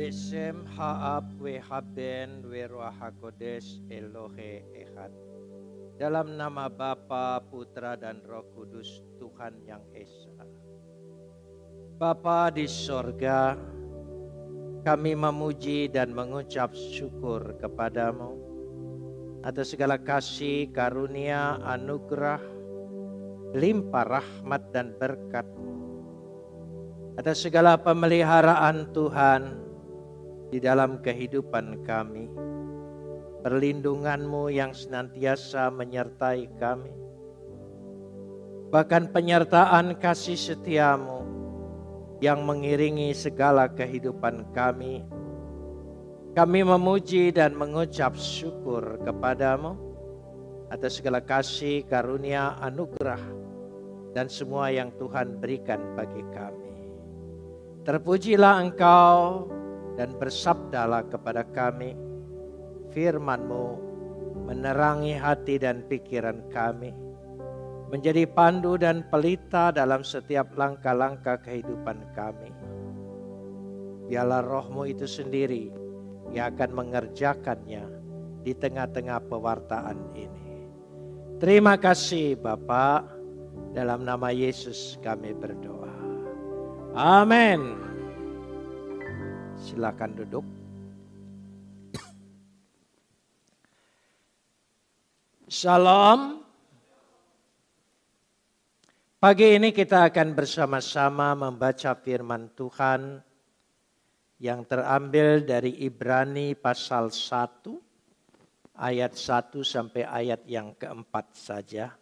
בשם האב והבן ורוח Elohe Dalam nama Bapa, Putra dan Roh Kudus Tuhan yang Esa. Bapa di sorga, kami memuji dan mengucap syukur kepadamu atas segala kasih, karunia, anugerah, limpah rahmat dan berkatmu. Atas segala pemeliharaan Tuhan, di dalam kehidupan kami. Perlindunganmu yang senantiasa menyertai kami. Bahkan penyertaan kasih setiamu yang mengiringi segala kehidupan kami. Kami memuji dan mengucap syukur kepadamu atas segala kasih, karunia, anugerah, dan semua yang Tuhan berikan bagi kami. Terpujilah Engkau dan bersabdalah kepada kami firman-Mu menerangi hati dan pikiran kami menjadi pandu dan pelita dalam setiap langkah-langkah kehidupan kami. Biarlah rohmu itu sendiri yang akan mengerjakannya di tengah-tengah pewartaan ini. Terima kasih Bapak, dalam nama Yesus kami berdoa. Amin. Silakan duduk. Shalom. Pagi ini kita akan bersama-sama membaca firman Tuhan yang terambil dari Ibrani pasal 1 ayat 1 sampai ayat yang keempat saja.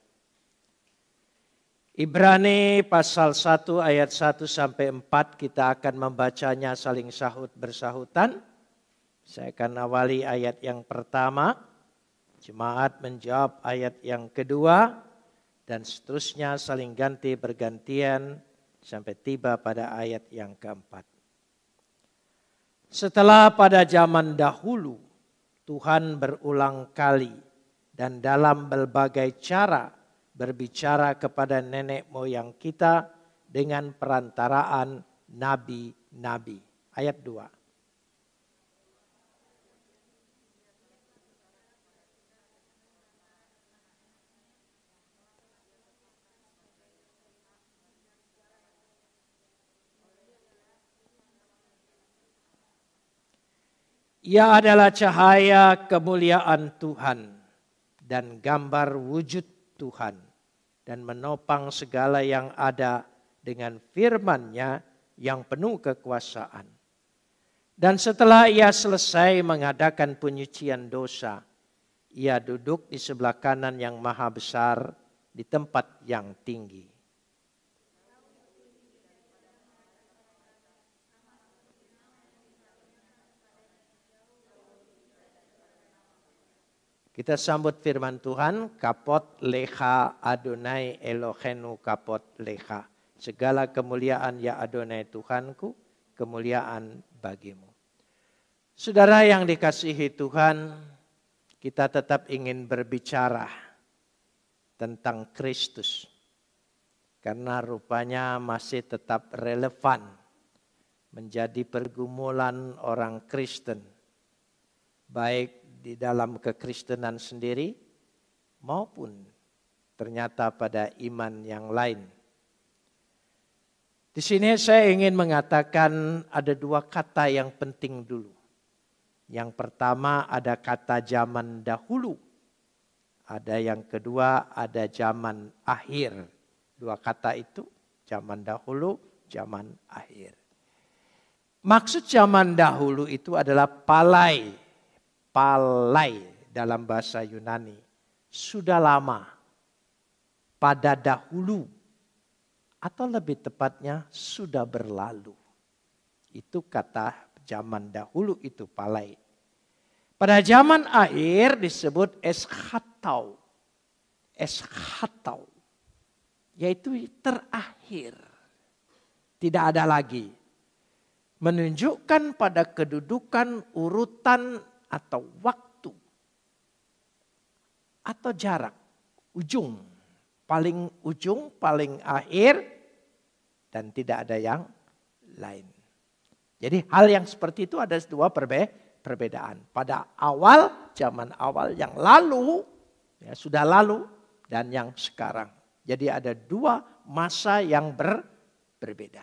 Ibrani pasal 1 ayat 1 sampai 4 kita akan membacanya saling sahut bersahutan. Saya akan awali ayat yang pertama, jemaat menjawab ayat yang kedua, dan seterusnya saling ganti bergantian sampai tiba pada ayat yang keempat. Setelah pada zaman dahulu Tuhan berulang kali dan dalam berbagai cara berbicara kepada nenek moyang kita dengan perantaraan nabi-nabi. Ayat 2. Ia adalah cahaya kemuliaan Tuhan dan gambar wujud Tuhan dan menopang segala yang ada dengan firman-Nya yang penuh kekuasaan. Dan setelah ia selesai mengadakan penyucian dosa, ia duduk di sebelah kanan yang maha besar di tempat yang tinggi. Kita sambut firman Tuhan, kapot leha Adonai Elohenu kapot leha. Segala kemuliaan ya Adonai Tuhanku, kemuliaan bagimu. Saudara yang dikasihi Tuhan, kita tetap ingin berbicara tentang Kristus. Karena rupanya masih tetap relevan menjadi pergumulan orang Kristen. Baik di dalam kekristenan sendiri maupun ternyata pada iman yang lain. Di sini saya ingin mengatakan ada dua kata yang penting dulu. Yang pertama ada kata zaman dahulu. Ada yang kedua ada zaman akhir. Dua kata itu zaman dahulu, zaman akhir. Maksud zaman dahulu itu adalah palai palai dalam bahasa Yunani. Sudah lama, pada dahulu, atau lebih tepatnya sudah berlalu. Itu kata zaman dahulu itu palai. Pada zaman akhir disebut eskhatau. Eskhatau. Yaitu terakhir. Tidak ada lagi menunjukkan pada kedudukan urutan atau waktu atau jarak ujung paling ujung paling akhir dan tidak ada yang lain. Jadi hal yang seperti itu ada dua perbe perbedaan. Pada awal zaman awal yang lalu ya sudah lalu dan yang sekarang. Jadi ada dua masa yang ber, berbeda.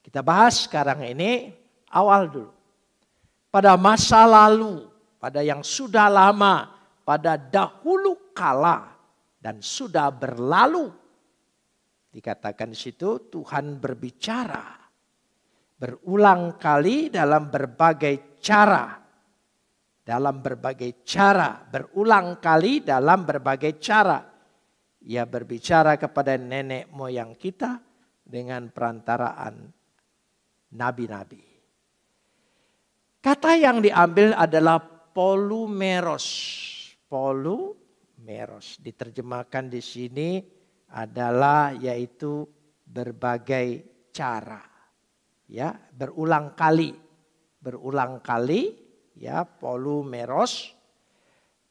Kita bahas sekarang ini awal dulu pada masa lalu, pada yang sudah lama, pada dahulu kala dan sudah berlalu. Dikatakan di situ Tuhan berbicara berulang kali dalam berbagai cara. Dalam berbagai cara, berulang kali dalam berbagai cara. Ia berbicara kepada nenek moyang kita dengan perantaraan nabi-nabi. Kata yang diambil adalah polumeros. Polumeros diterjemahkan di sini adalah yaitu berbagai cara. Ya, berulang kali. Berulang kali ya polumeros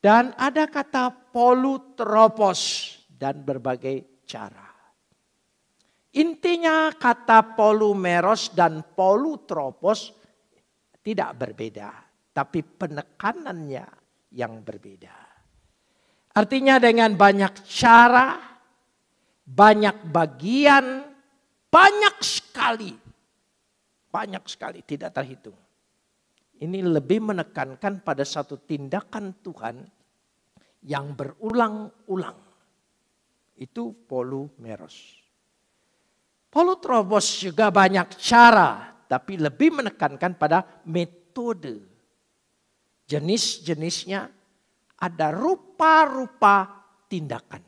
dan ada kata polutropos dan berbagai cara. Intinya kata polumeros dan polutropos tidak berbeda, tapi penekanannya yang berbeda. Artinya dengan banyak cara, banyak bagian, banyak sekali. Banyak sekali, tidak terhitung. Ini lebih menekankan pada satu tindakan Tuhan yang berulang-ulang. Itu polumeros. Polutrobos juga banyak cara tapi lebih menekankan pada metode. Jenis-jenisnya ada rupa-rupa tindakan.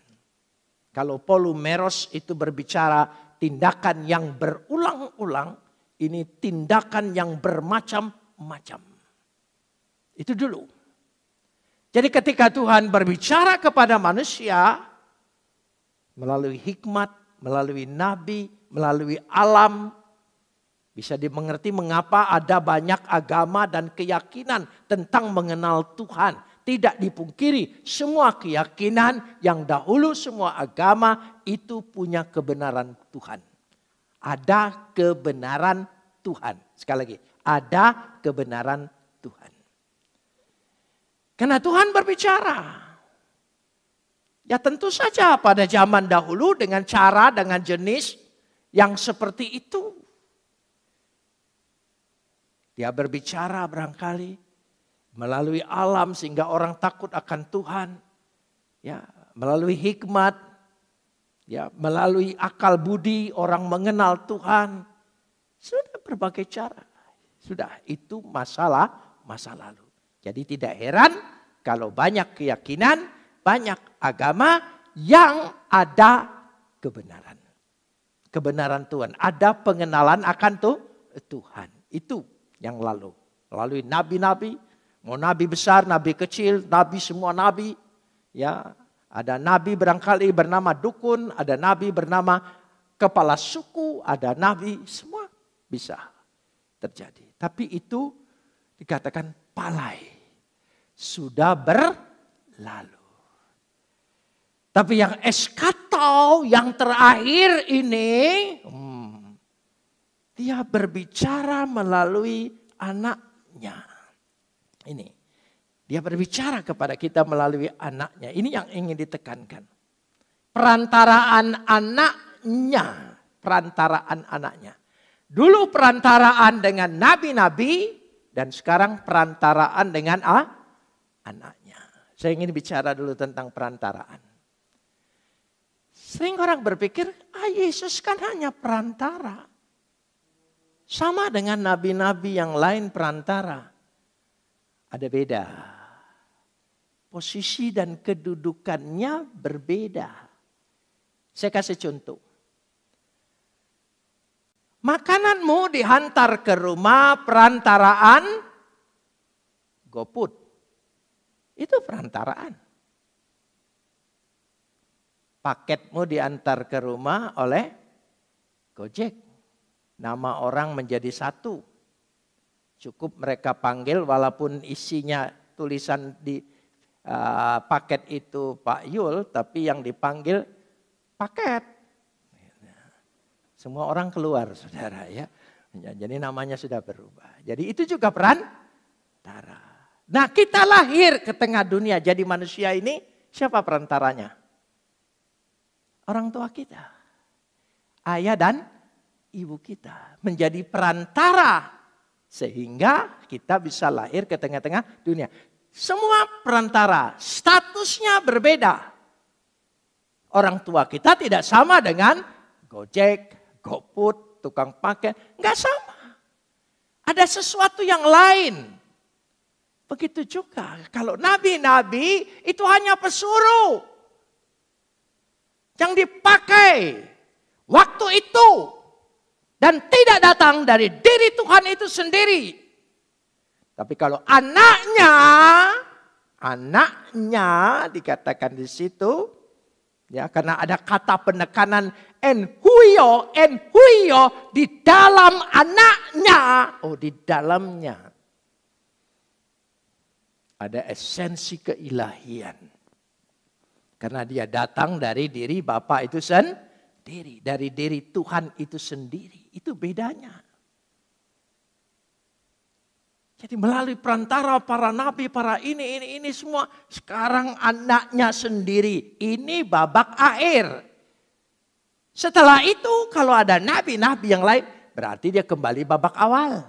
Kalau polumeros itu berbicara tindakan yang berulang-ulang, ini tindakan yang bermacam-macam. Itu dulu. Jadi ketika Tuhan berbicara kepada manusia melalui hikmat, melalui nabi, melalui alam, bisa dimengerti mengapa ada banyak agama dan keyakinan tentang mengenal Tuhan. Tidak dipungkiri semua keyakinan yang dahulu semua agama itu punya kebenaran Tuhan. Ada kebenaran Tuhan. Sekali lagi, ada kebenaran Tuhan. Karena Tuhan berbicara. Ya tentu saja pada zaman dahulu dengan cara, dengan jenis yang seperti itu. Dia berbicara barangkali melalui alam sehingga orang takut akan Tuhan. Ya, melalui hikmat, ya, melalui akal budi orang mengenal Tuhan. Sudah berbagai cara. Sudah itu masalah masa lalu. Jadi tidak heran kalau banyak keyakinan, banyak agama yang ada kebenaran. Kebenaran Tuhan, ada pengenalan akan tuh Tuhan. Itu yang lalu. Melalui nabi-nabi, mau nabi besar, nabi kecil, nabi semua nabi. Ya, ada nabi berangkali bernama dukun, ada nabi bernama kepala suku, ada nabi semua bisa terjadi. Tapi itu dikatakan palai. Sudah berlalu. Tapi yang eskatau yang terakhir ini, hmm, dia berbicara melalui anaknya. Ini. Dia berbicara kepada kita melalui anaknya. Ini yang ingin ditekankan. Perantaraan anaknya. Perantaraan anaknya. Dulu perantaraan dengan nabi-nabi dan sekarang perantaraan dengan ah, anaknya. Saya ingin bicara dulu tentang perantaraan. Sering orang berpikir, ah Yesus kan hanya perantara. Sama dengan nabi-nabi yang lain perantara. Ada beda. Posisi dan kedudukannya berbeda. Saya kasih contoh. Makananmu dihantar ke rumah perantaraan goput Itu perantaraan. Paketmu diantar ke rumah oleh Gojek. Nama orang menjadi satu. Cukup mereka panggil walaupun isinya tulisan di uh, paket itu Pak Yul, tapi yang dipanggil paket. Semua orang keluar, saudara ya. Jadi namanya sudah berubah. Jadi itu juga peran tara. Nah kita lahir ke tengah dunia jadi manusia ini siapa perantaranya? Orang tua kita. Ayah dan ibu kita. Menjadi perantara sehingga kita bisa lahir ke tengah-tengah dunia. Semua perantara statusnya berbeda. Orang tua kita tidak sama dengan Gojek, GoFood, tukang pakai. Enggak sama. Ada sesuatu yang lain. Begitu juga kalau nabi-nabi itu hanya pesuruh yang dipakai waktu itu dan tidak datang dari diri Tuhan itu sendiri. Tapi kalau anaknya, anaknya dikatakan di situ, ya karena ada kata penekanan en huyo, en huyo di dalam anaknya, oh di dalamnya ada esensi keilahian. Karena dia datang dari diri Bapak itu sendiri, dari diri Tuhan itu sendiri. Itu bedanya. Jadi melalui perantara para nabi, para ini, ini, ini semua. Sekarang anaknya sendiri. Ini babak air. Setelah itu kalau ada nabi-nabi yang lain. Berarti dia kembali babak awal.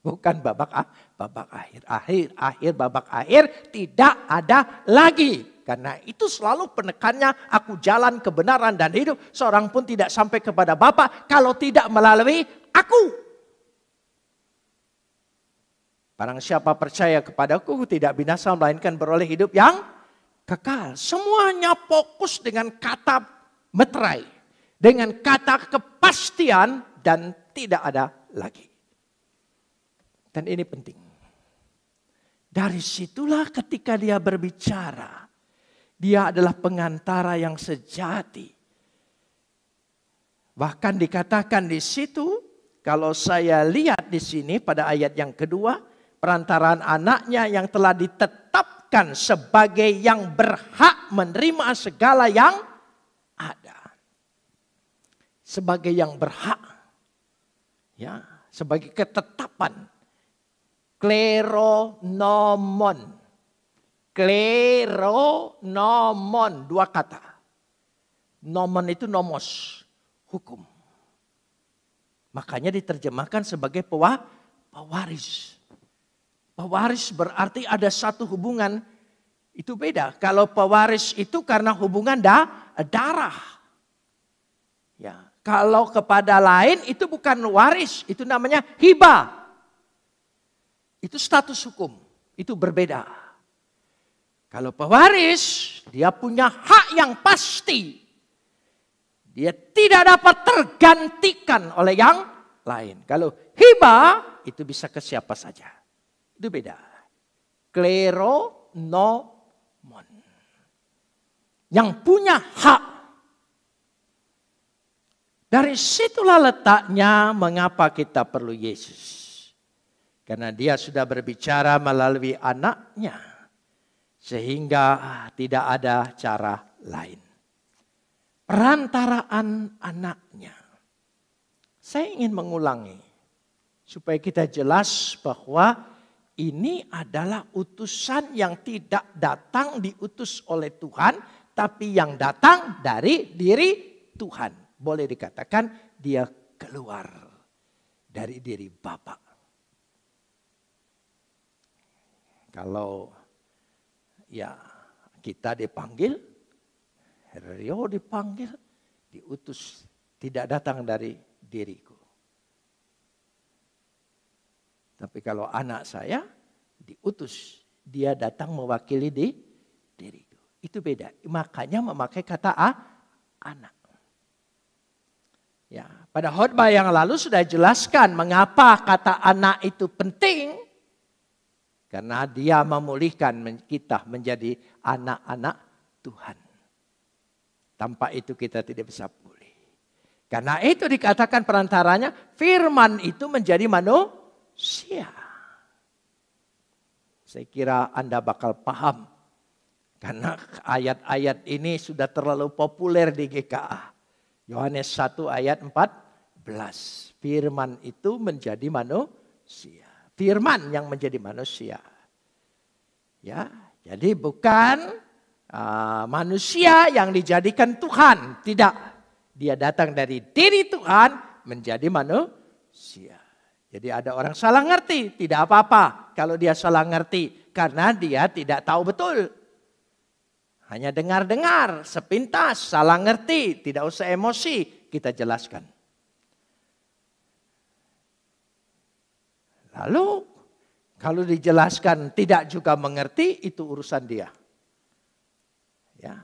Bukan babak babak akhir. Akhir, akhir babak akhir tidak ada lagi. Karena itu selalu penekannya, aku jalan kebenaran dan hidup. Seorang pun tidak sampai kepada Bapa kalau tidak melalui aku. Barang siapa percaya kepadaku tidak binasa melainkan beroleh hidup yang kekal. Semuanya fokus dengan kata meterai. Dengan kata kepastian dan tidak ada lagi. Dan ini penting. Dari situlah ketika dia berbicara dia adalah pengantara yang sejati. Bahkan dikatakan di situ, kalau saya lihat di sini pada ayat yang kedua, perantaraan anaknya yang telah ditetapkan sebagai yang berhak menerima segala yang ada. Sebagai yang berhak. Ya, sebagai ketetapan. Kleronomon Kleronomon, dua kata. Nomon itu nomos, hukum. Makanya diterjemahkan sebagai pewa, pewaris. Pewaris berarti ada satu hubungan itu beda. Kalau pewaris itu karena hubungan da, darah. Ya, kalau kepada lain itu bukan waris, itu namanya hibah. Itu status hukum, itu berbeda. Kalau pewaris, dia punya hak yang pasti. Dia tidak dapat tergantikan oleh yang lain. Kalau hibah, itu bisa ke siapa saja. Itu beda. Klero no mon. Yang punya hak. Dari situlah letaknya mengapa kita perlu Yesus. Karena dia sudah berbicara melalui anaknya sehingga tidak ada cara lain. Perantaraan anaknya. Saya ingin mengulangi supaya kita jelas bahwa ini adalah utusan yang tidak datang diutus oleh Tuhan, tapi yang datang dari diri Tuhan. Boleh dikatakan dia keluar dari diri Bapak. Kalau ya kita dipanggil, Rio dipanggil, diutus, tidak datang dari diriku. Tapi kalau anak saya diutus, dia datang mewakili di diriku. Itu beda. Makanya memakai kata a, anak. Ya, pada khotbah yang lalu sudah jelaskan mengapa kata anak itu penting karena dia memulihkan kita menjadi anak-anak Tuhan. Tanpa itu kita tidak bisa pulih. Karena itu dikatakan perantaranya firman itu menjadi manusia. Saya kira Anda bakal paham. Karena ayat-ayat ini sudah terlalu populer di GKA. Yohanes 1 ayat 14. Firman itu menjadi manusia firman yang menjadi manusia. Ya, jadi bukan uh, manusia yang dijadikan Tuhan, tidak. Dia datang dari diri Tuhan menjadi manusia. Jadi ada orang salah ngerti, tidak apa-apa kalau dia salah ngerti karena dia tidak tahu betul. Hanya dengar-dengar, sepintas, salah ngerti, tidak usah emosi, kita jelaskan. Lalu kalau dijelaskan tidak juga mengerti itu urusan dia. Ya.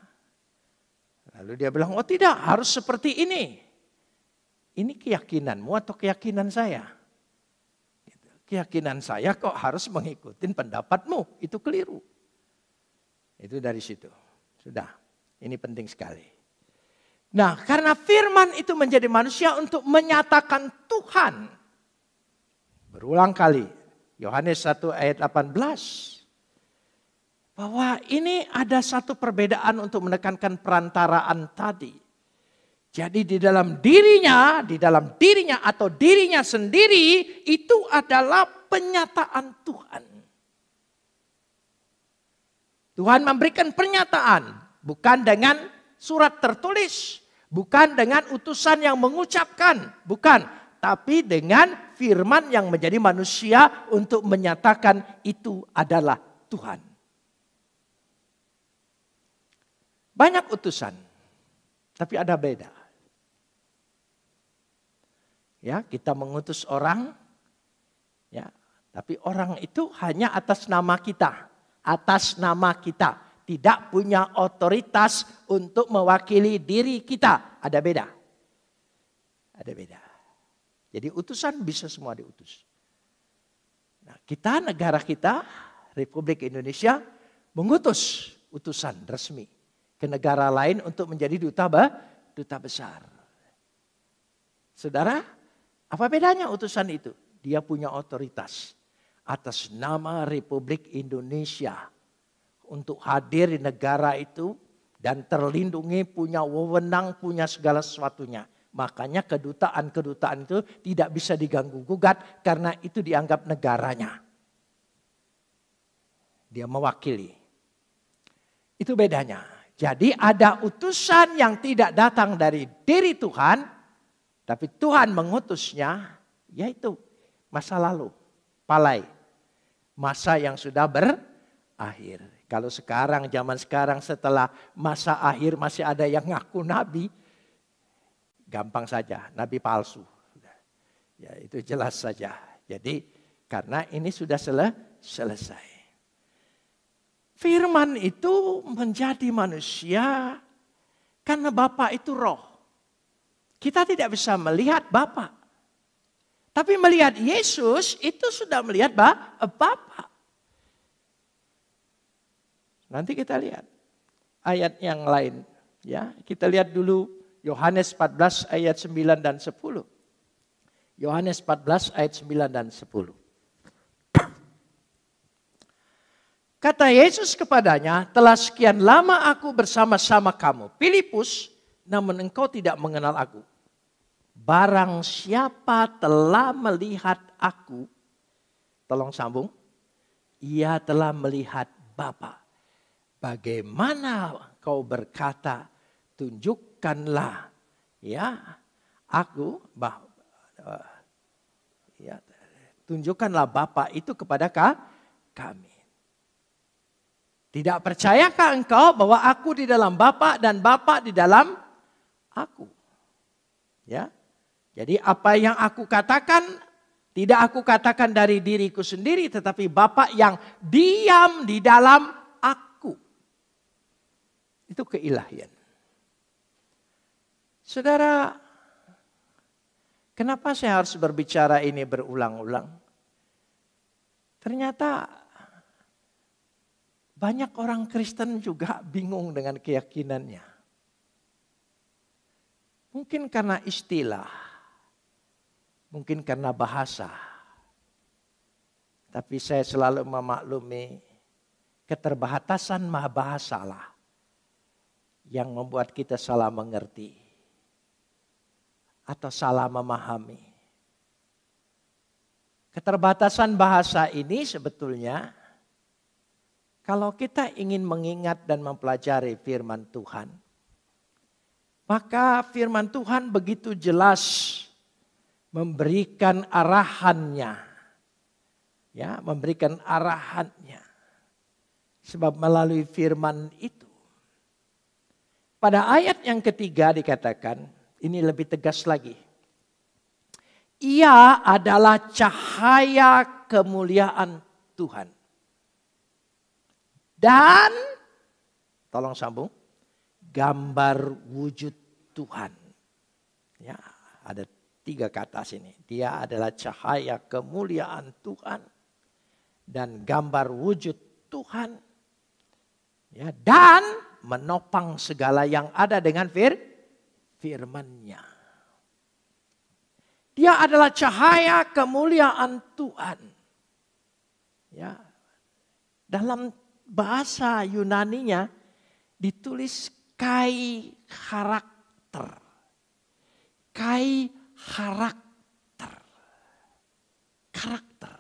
Lalu dia bilang, "Oh tidak, harus seperti ini." Ini keyakinanmu atau keyakinan saya? Gitu. Keyakinan saya kok harus mengikuti pendapatmu, itu keliru. Itu dari situ. Sudah, ini penting sekali. Nah, karena firman itu menjadi manusia untuk menyatakan Tuhan Berulang kali. Yohanes 1 ayat 18. Bahwa ini ada satu perbedaan untuk menekankan perantaraan tadi. Jadi di dalam dirinya, di dalam dirinya atau dirinya sendiri itu adalah penyataan Tuhan. Tuhan memberikan pernyataan, bukan dengan surat tertulis, bukan dengan utusan yang mengucapkan, bukan, tapi dengan firman yang menjadi manusia untuk menyatakan itu adalah Tuhan. Banyak utusan, tapi ada beda. Ya, kita mengutus orang, ya, tapi orang itu hanya atas nama kita, atas nama kita, tidak punya otoritas untuk mewakili diri kita. Ada beda, ada beda. Jadi utusan bisa semua diutus. Nah, kita negara kita Republik Indonesia mengutus utusan resmi ke negara lain untuk menjadi duta bah, duta besar. Saudara, apa bedanya utusan itu? Dia punya otoritas atas nama Republik Indonesia untuk hadir di negara itu dan terlindungi, punya wewenang, punya segala sesuatunya. Makanya kedutaan-kedutaan itu tidak bisa diganggu gugat karena itu dianggap negaranya. Dia mewakili. Itu bedanya. Jadi ada utusan yang tidak datang dari diri Tuhan, tapi Tuhan mengutusnya, yaitu masa lalu, palai. Masa yang sudah berakhir. Kalau sekarang, zaman sekarang setelah masa akhir masih ada yang ngaku nabi, gampang saja, nabi palsu. Ya, itu jelas saja. Jadi karena ini sudah selesai. Firman itu menjadi manusia karena bapak itu roh. Kita tidak bisa melihat bapak Tapi melihat Yesus itu sudah melihat bapak Nanti kita lihat ayat yang lain ya. Kita lihat dulu Yohanes 14 ayat 9 dan 10. Yohanes 14 ayat 9 dan 10. Kata Yesus kepadanya, telah sekian lama aku bersama-sama kamu, Filipus, namun engkau tidak mengenal aku. Barang siapa telah melihat aku, tolong sambung, ia telah melihat Bapa. Bagaimana kau berkata, tunjuk Ingatkanlah ya aku bah, ya tunjukkanlah Bapa itu kepada kami. Tidak percayakah engkau bahwa aku di dalam Bapa dan Bapa di dalam aku? Ya. Jadi apa yang aku katakan tidak aku katakan dari diriku sendiri tetapi Bapa yang diam di dalam aku. Itu keilahian. Saudara, kenapa saya harus berbicara ini berulang-ulang? Ternyata banyak orang Kristen juga bingung dengan keyakinannya. Mungkin karena istilah, mungkin karena bahasa. Tapi saya selalu memaklumi keterbatasan bahasa lah yang membuat kita salah mengerti atau salah memahami. Keterbatasan bahasa ini sebetulnya kalau kita ingin mengingat dan mempelajari firman Tuhan, maka firman Tuhan begitu jelas memberikan arahannya. Ya, memberikan arahannya. Sebab melalui firman itu. Pada ayat yang ketiga dikatakan, ini lebih tegas lagi. Ia adalah cahaya kemuliaan Tuhan. Dan tolong sambung gambar wujud Tuhan. Ya, ada tiga kata sini. Dia adalah cahaya kemuliaan Tuhan dan gambar wujud Tuhan. Ya, dan menopang segala yang ada dengan fir firman-Nya. Dia adalah cahaya kemuliaan Tuhan. Ya. Dalam bahasa Yunani-nya ditulis kai karakter. Kai karakter. Karakter.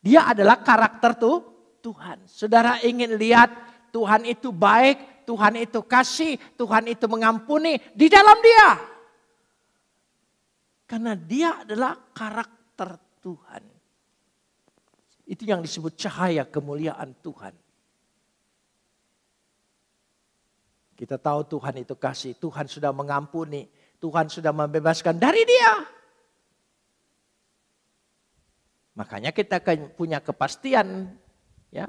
Dia adalah karakter tuh Tuhan. Saudara ingin lihat Tuhan itu baik, Tuhan itu kasih, Tuhan itu mengampuni di dalam dia. Karena dia adalah karakter Tuhan. Itu yang disebut cahaya kemuliaan Tuhan. Kita tahu Tuhan itu kasih, Tuhan sudah mengampuni, Tuhan sudah membebaskan dari dia. Makanya kita punya kepastian ya,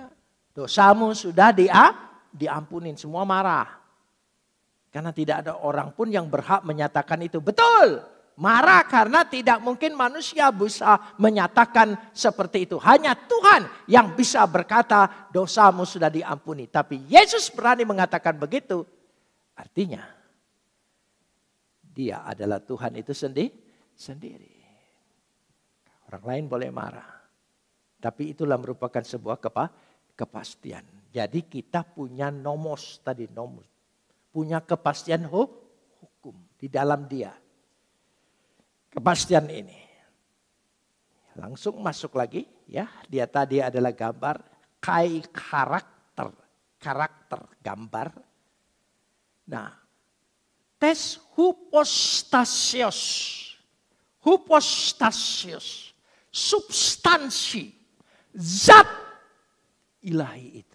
dosamu sudah diampuni diampunin, semua marah. Karena tidak ada orang pun yang berhak menyatakan itu. Betul, marah karena tidak mungkin manusia bisa menyatakan seperti itu. Hanya Tuhan yang bisa berkata dosamu sudah diampuni. Tapi Yesus berani mengatakan begitu. Artinya dia adalah Tuhan itu sendi sendiri. Orang lain boleh marah. Tapi itulah merupakan sebuah kepa, kepastian. Jadi kita punya nomos tadi, nomos. Punya kepastian hukum di dalam dia. Kepastian ini. Langsung masuk lagi ya. Dia tadi adalah gambar kai karakter. Karakter gambar. Nah, tes hupostasios. Hupostasios. Substansi. Zat ilahi itu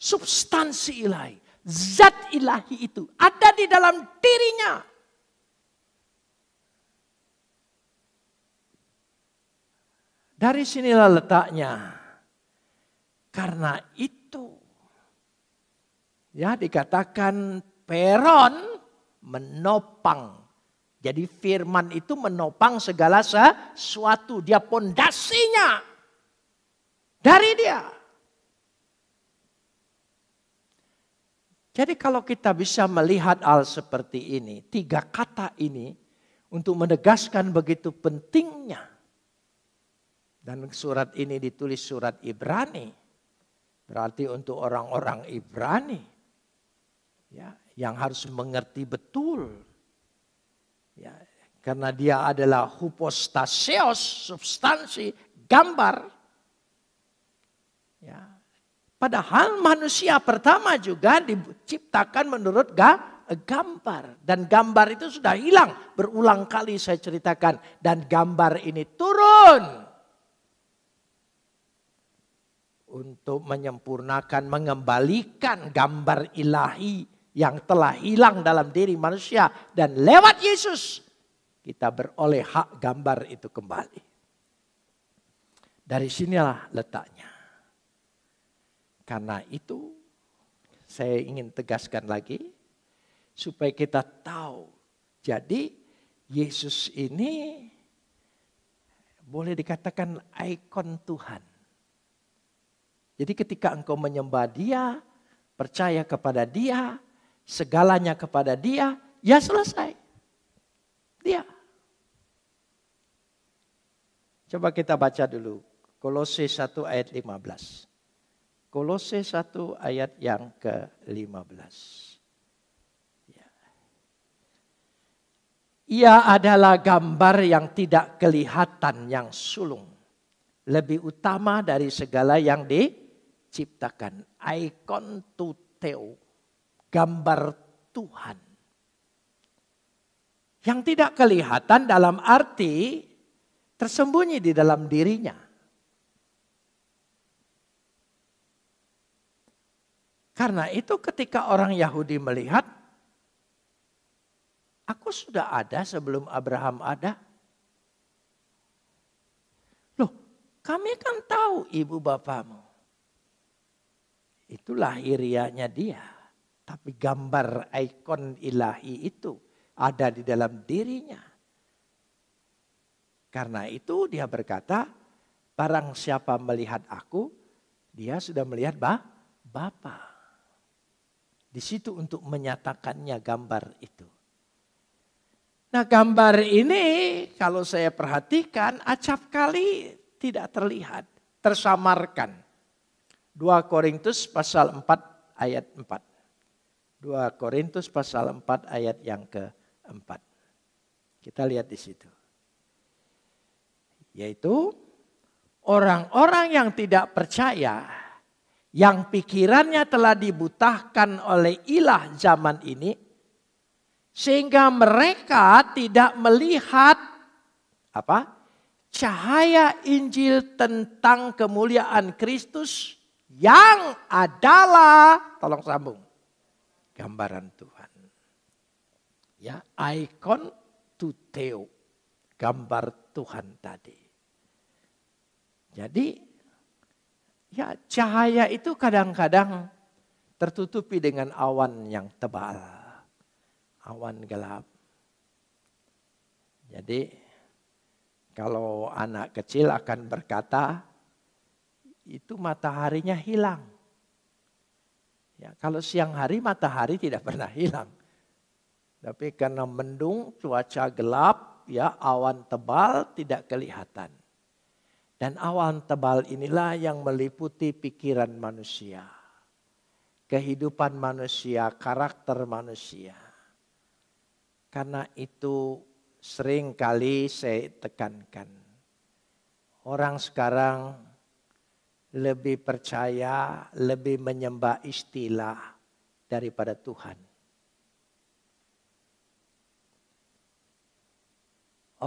substansi ilahi, zat ilahi itu ada di dalam dirinya. Dari sinilah letaknya. Karena itu ya dikatakan peron menopang. Jadi firman itu menopang segala sesuatu, dia pondasinya dari dia. Jadi kalau kita bisa melihat hal seperti ini, tiga kata ini untuk menegaskan begitu pentingnya. Dan surat ini ditulis surat Ibrani. Berarti untuk orang-orang Ibrani ya, yang harus mengerti betul. Ya, karena dia adalah hupostasios, substansi, gambar. Ya, Padahal manusia pertama juga diciptakan menurut gambar. Dan gambar itu sudah hilang. Berulang kali saya ceritakan. Dan gambar ini turun. Untuk menyempurnakan, mengembalikan gambar ilahi yang telah hilang dalam diri manusia. Dan lewat Yesus kita beroleh hak gambar itu kembali. Dari sinilah letaknya. Karena itu saya ingin tegaskan lagi supaya kita tahu. Jadi Yesus ini boleh dikatakan ikon Tuhan. Jadi ketika engkau menyembah dia, percaya kepada dia, segalanya kepada dia, ya selesai. Dia. Coba kita baca dulu. Kolose 1 ayat 15. Kolose 1 ayat yang ke-15. Ya. Ia adalah gambar yang tidak kelihatan, yang sulung. Lebih utama dari segala yang diciptakan. Icon to Theo. gambar Tuhan. Yang tidak kelihatan dalam arti tersembunyi di dalam dirinya Karena itu ketika orang Yahudi melihat, aku sudah ada sebelum Abraham ada. Loh, kami kan tahu ibu bapamu. Itulah irianya dia. Tapi gambar ikon ilahi itu ada di dalam dirinya. Karena itu dia berkata, barang siapa melihat aku, dia sudah melihat Bapak. Di situ untuk menyatakannya gambar itu. Nah gambar ini kalau saya perhatikan acap kali tidak terlihat, tersamarkan. 2 Korintus pasal 4 ayat 4. 2 Korintus pasal 4 ayat yang keempat. Kita lihat di situ. Yaitu orang-orang yang tidak percaya yang pikirannya telah dibutahkan oleh ilah zaman ini sehingga mereka tidak melihat apa cahaya Injil tentang kemuliaan Kristus yang adalah tolong sambung gambaran Tuhan ya ikon tuteo gambar Tuhan tadi jadi Ya cahaya itu kadang-kadang tertutupi dengan awan yang tebal. Awan gelap. Jadi kalau anak kecil akan berkata, itu mataharinya hilang. Ya, kalau siang hari matahari tidak pernah hilang. Tapi karena mendung, cuaca gelap, ya awan tebal tidak kelihatan. Dan awan tebal inilah yang meliputi pikiran manusia. Kehidupan manusia, karakter manusia. Karena itu sering kali saya tekankan. Orang sekarang lebih percaya, lebih menyembah istilah daripada Tuhan.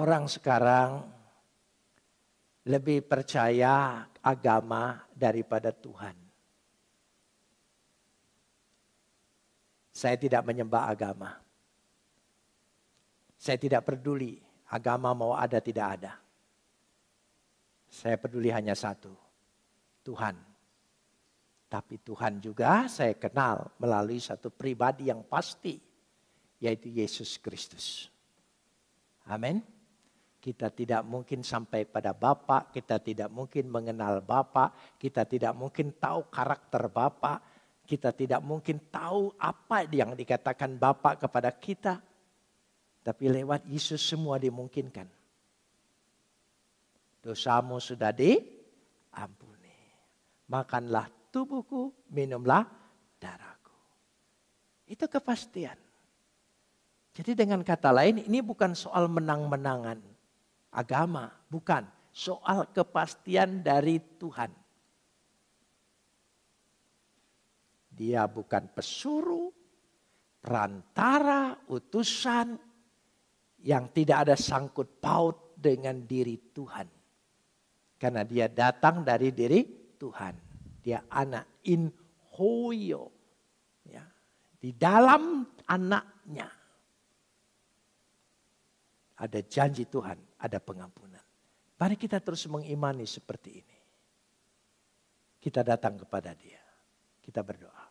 Orang sekarang lebih percaya agama daripada Tuhan. Saya tidak menyembah agama. Saya tidak peduli agama mau ada tidak ada. Saya peduli hanya satu, Tuhan. Tapi Tuhan juga saya kenal melalui satu pribadi yang pasti, yaitu Yesus Kristus. Amin. Kita tidak mungkin sampai pada Bapak, kita tidak mungkin mengenal Bapak, kita tidak mungkin tahu karakter Bapak, kita tidak mungkin tahu apa yang dikatakan Bapak kepada kita. Tapi lewat Yesus semua dimungkinkan. Dosamu sudah diampuni. Makanlah tubuhku, minumlah darahku. Itu kepastian. Jadi dengan kata lain ini bukan soal menang-menangan agama, bukan. Soal kepastian dari Tuhan. Dia bukan pesuruh, perantara, utusan yang tidak ada sangkut paut dengan diri Tuhan. Karena dia datang dari diri Tuhan. Dia anak in hoyo. Ya. Di dalam anaknya ada janji Tuhan ada pengampunan. Mari kita terus mengimani seperti ini. Kita datang kepada dia. Kita berdoa.